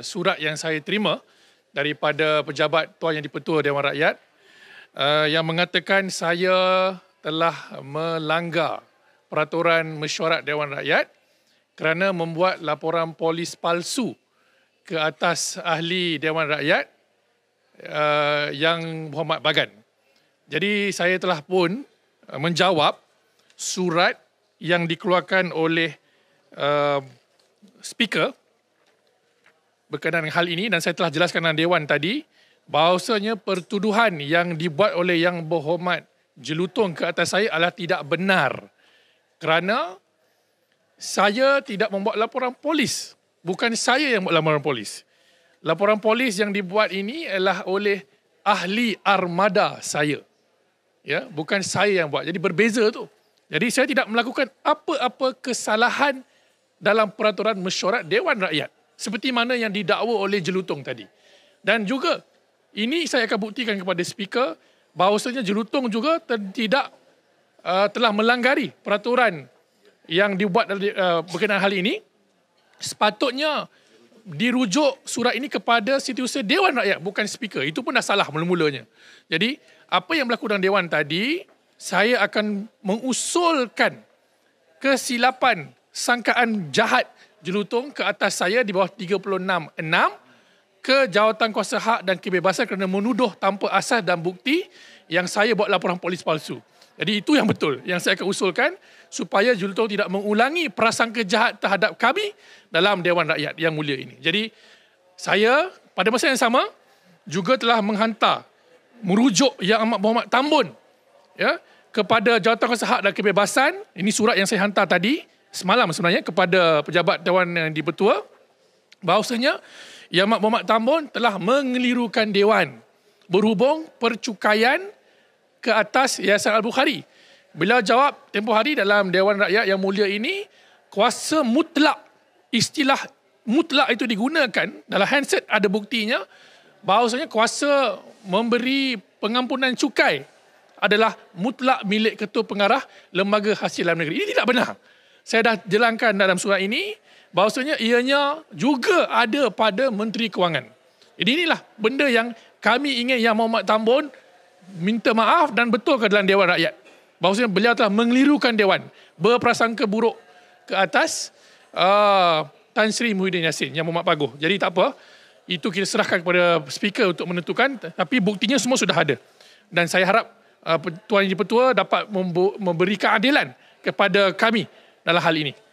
surat yang saya terima daripada pejabat Tuan Yang di-Pertua Dewan Rakyat uh, yang mengatakan saya telah melanggar peraturan mesyuarat Dewan Rakyat kerana membuat laporan polis palsu ke atas ahli Dewan Rakyat uh, yang Muhammad Bagan. Jadi saya telah pun eh, menjawab surat yang dikeluarkan oleh uh, speaker berkenaan dengan hal ini dan saya telah jelaskan dengan Dewan tadi bahawasanya pertuduhan yang dibuat oleh Yang Berhormat Jelutong ke atas saya adalah tidak benar kerana saya tidak membuat laporan polis. Bukan saya yang buat laporan polis. Laporan polis yang dibuat ini adalah oleh ahli armada saya. Ya, bukan saya yang buat. Jadi berbeza tu. Jadi saya tidak melakukan apa-apa kesalahan dalam peraturan mesyuarat Dewan Rakyat seperti mana yang didakwa oleh Jelutong tadi. Dan juga ini saya akan buktikan kepada speaker bahawasanya Jelutong juga tidak uh, telah melanggari peraturan yang dibuat uh, berkenaan hal ini. Sepatutnya dirujuk surat ini kepada situasi Dewan Rakyat bukan speaker. Itu pun dah salah mula-mulanya. Jadi apa yang berlaku dalam Dewan tadi, saya akan mengusulkan kesilapan sangkaan jahat jelutong ke atas saya di bawah 36.6 ke jawatan kuasa hak dan kebebasan kerana menuduh tanpa asas dan bukti yang saya buat laporan polis palsu. Jadi itu yang betul yang saya akan usulkan supaya jelutong tidak mengulangi prasangka jahat terhadap kami dalam Dewan Rakyat yang mulia ini. Jadi saya pada masa yang sama juga telah menghantar merujuk yang amat berhormat Tambun ya kepada jawatan kuasa hak dan kebebasan ini surat yang saya hantar tadi semalam sebenarnya kepada pejabat Dewan yang dipertua bahawasanya Yang Mak Muhammad Tambun telah mengelirukan Dewan berhubung percukaian ke atas Yayasan Al-Bukhari. Beliau jawab tempoh hari dalam Dewan Rakyat yang mulia ini kuasa mutlak istilah mutlak itu digunakan dalam handset ada buktinya bahawasanya kuasa memberi pengampunan cukai adalah mutlak milik ketua pengarah lembaga hasil dalam negeri. Ini tidak benar saya dah jelangkan dalam surat ini bahawasanya ianya juga ada pada menteri kewangan. Jadi inilah benda yang kami ingin yang Muhammad Tambun minta maaf dan betul ke dalam dewan rakyat. Bahawasanya beliau telah mengelirukan dewan berprasangka buruk ke atas uh, Tan Sri Muhyiddin Yassin yang Muhammad Paguh. Jadi tak apa. Itu kita serahkan kepada speaker untuk menentukan tapi buktinya semua sudah ada. Dan saya harap uh, Tuan Yang Petua dapat memberikan adilan kepada kami dalam hal ini.